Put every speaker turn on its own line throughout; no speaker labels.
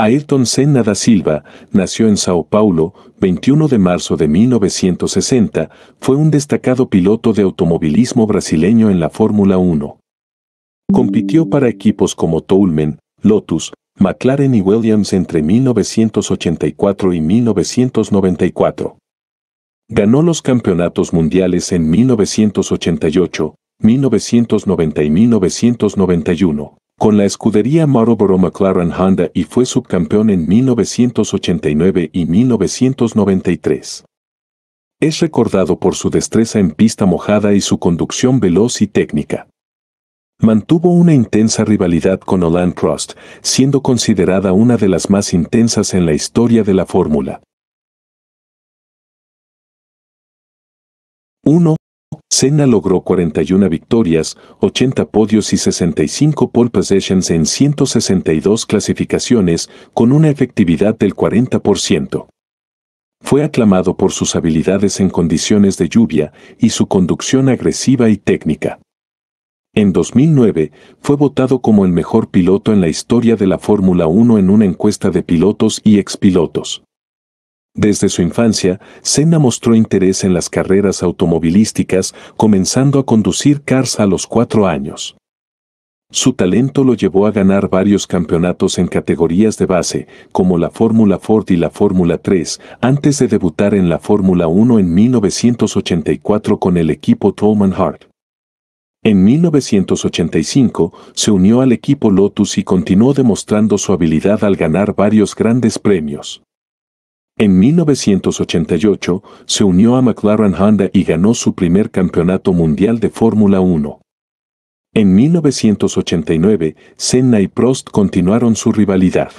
Ayrton Senna da Silva nació en Sao Paulo, 21 de marzo de 1960, fue un destacado piloto de automovilismo brasileño en la Fórmula 1. Compitió para equipos como Toulmen, Lotus, McLaren y Williams entre 1984 y 1994. Ganó los campeonatos mundiales en 1988, 1990 y 1991 con la escudería Marlboro McLaren Honda y fue subcampeón en 1989 y 1993. Es recordado por su destreza en pista mojada y su conducción veloz y técnica. Mantuvo una intensa rivalidad con Alain Prost, siendo considerada una de las más intensas en la historia de la Fórmula. 1. Senna logró 41 victorias, 80 podios y 65 pole possessions en 162 clasificaciones, con una efectividad del 40%. Fue aclamado por sus habilidades en condiciones de lluvia y su conducción agresiva y técnica. En 2009, fue votado como el mejor piloto en la historia de la Fórmula 1 en una encuesta de pilotos y expilotos. Desde su infancia, Senna mostró interés en las carreras automovilísticas, comenzando a conducir cars a los cuatro años. Su talento lo llevó a ganar varios campeonatos en categorías de base, como la Fórmula Ford y la Fórmula 3, antes de debutar en la Fórmula 1 en 1984 con el equipo Tolman Hart. En 1985 se unió al equipo Lotus y continuó demostrando su habilidad al ganar varios grandes premios. En 1988 se unió a McLaren Honda y ganó su primer campeonato mundial de Fórmula 1. En 1989, Senna y Prost continuaron su rivalidad.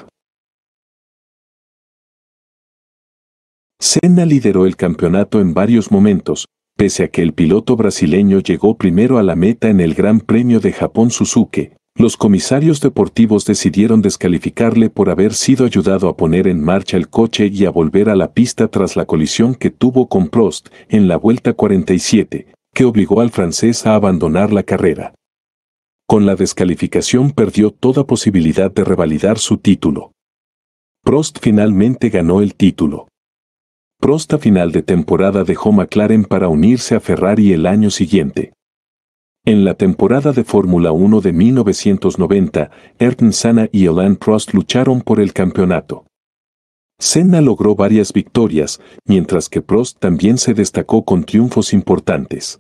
Senna lideró el campeonato
en varios momentos, pese a que el piloto brasileño llegó primero a la meta en el Gran Premio de Japón Suzuki, los comisarios deportivos decidieron descalificarle por haber sido ayudado a poner en marcha el coche y a volver a la pista tras la colisión que tuvo con Prost en la Vuelta 47, que obligó al francés a abandonar la carrera. Con la descalificación perdió toda posibilidad de revalidar su título. Prost finalmente ganó el título. Prost a final de temporada dejó McLaren para unirse a Ferrari el año siguiente. En la temporada de Fórmula 1 de 1990, Ayrton Senna y Alain Prost lucharon por el campeonato. Senna logró varias victorias, mientras que Prost también se destacó con triunfos importantes.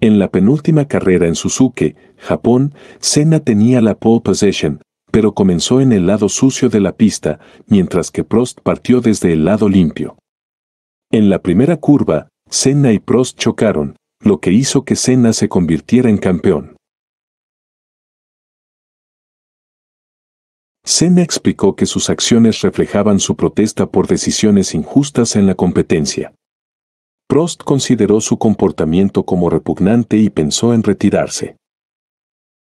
En la penúltima carrera en Suzuki, Japón, Senna tenía la pole position, pero comenzó en el lado sucio de la pista, mientras que Prost partió desde el lado limpio. En la primera curva, Senna y Prost chocaron, lo que hizo que Senna se convirtiera en campeón.
Senna explicó
que sus acciones reflejaban su protesta por decisiones injustas en la competencia. Prost consideró su comportamiento como repugnante y pensó en retirarse.